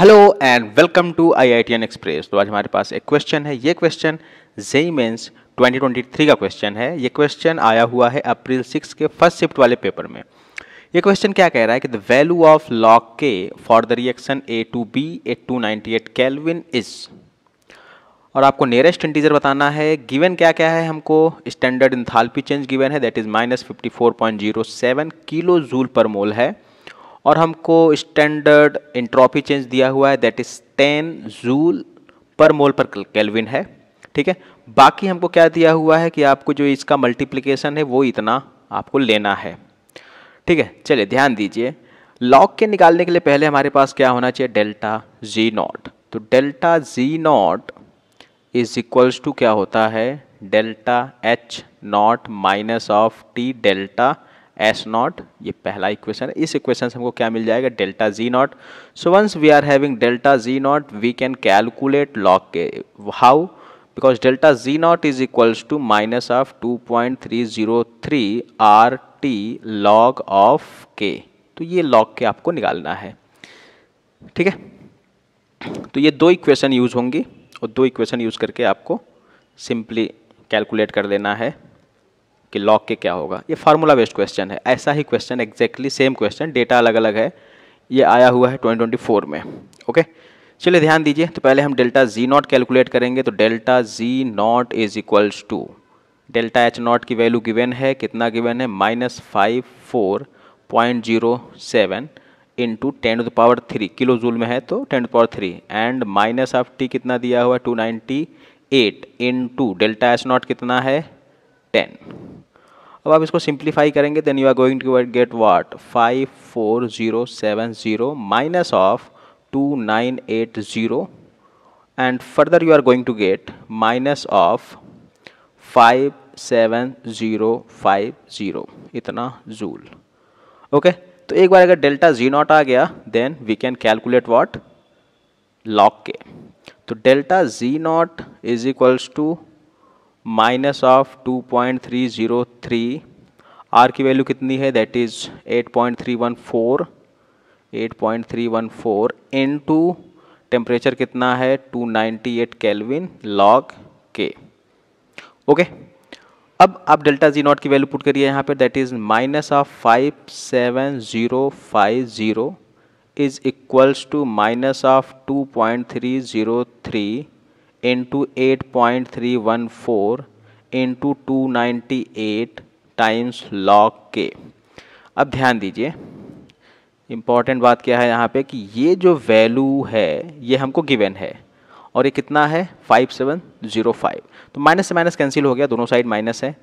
Hello and welcome to I I T N express तो आज हमारे पास एक क्वेश्चन है ये क्वेश्चन जेई मेन्स 2023 का क्वेश्चन है ये क्वेश्चन आया हुआ है अप्रैल 6 के फर्स्ट शिफ्ट वाले पेपर में ये क्वेश्चन क्या कह रहा है कि the value of log K for the reaction A to B at two ninety eight kelvin is और आपको नियरेस्ट इंटीजर बताना है गिवन क्या क्या है हमको स्टैंडर्ड इंथालपी चेंज गिवन है that is minus fifty four point zero seven kilo joule per mole है और हमको स्टैंडर्ड इंट्रॉफी चेंज दिया हुआ है that is ten joule per मोल पर कैलविन है ठीक है बाकी हमको क्या दिया हुआ है कि आपको जो इसका मल्टीप्लिकेशन है वो इतना आपको लेना है ठीक है चलिए ध्यान दीजिए लॉक के निकालने के लिए पहले हमारे पास क्या होना चाहिए डेल्टा जी नॉट तो delta G naught is equals to क्या होता है delta H naught minus of T delta S naught ये पहला इक्वेशन है इस इक्वेशन से हमको क्या मिल जाएगा delta G naught so once we are having delta G naught we can calculate log K how because delta G naught is equals to minus of two point three zero three R T log of K तो ये log के आपको निकालना है ठीक है तो ये दो इक्वेशन यूज होंगी और दो इक्वेशन यूज करके आपको सिंपली कैलकुलेट कर लेना है कि लॉग के क्या होगा ये फार्मूला बेस्ड क्वेश्चन है ऐसा ही question exactly same question data अलग अलग है ये आया हुआ है 2024 में ओके चलिए ध्यान दीजिए तो पहले हम डेल्टा जी नॉट कैलकुलेट करेंगे तो delta G naught is equals to delta H naught की वैल्यू गिवन है कितना गिवन है minus five four point zero seven into ten to the power three kilo joule में है तो ten to power three and minus of T कितना दिया हुआ है two ninety eight into delta H naught कितना है टेन अब आप इसको सिंप्लीफाई करेंगे then you are going to gate watt five four zero seven zero minus of two nine eight zero and further you are going to get minus of five seven zero five zero इतना joule okay okay? तो एक बार अगर delta G naught आ गया then we can calculate what log K तो delta G naught is equals to minus of two point three zero three R की value कितनी है that is eight eight point point three three one one four four 8.314 to temperature कितना है two ninety eight kelvin log K okay अब आप delta G naught की value put करिए यहाँ पर that is minus of five seven zero five zero is equals to minus of two point three zero three into eight point three one four into two ninety eight times log K अब ध्यान दीजिए important बात क्या है यहाँ पे कि ये जो वैल्यू है ये हमको गिवन है और ये कितना है फाइव सेवन ज़ीरो फाइव तो माइनस से माइनस कैंसिल हो गया दोनों साइड माइनस है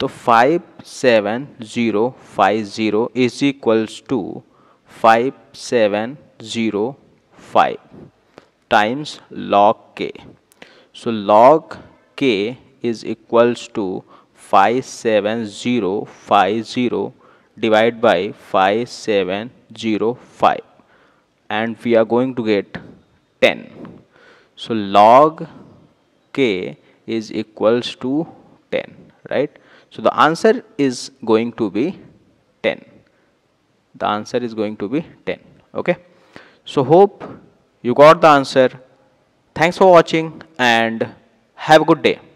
तो five seven zero five zero is equals to five seven zero five times log K So log k is equals to 57050 divided by 5705 and we are going to get 10. So log k is equals to 10 right. So the answer is going to be 10. The answer is going to be 10 okay. So hope you got the answer Thanks for watching and have a good day.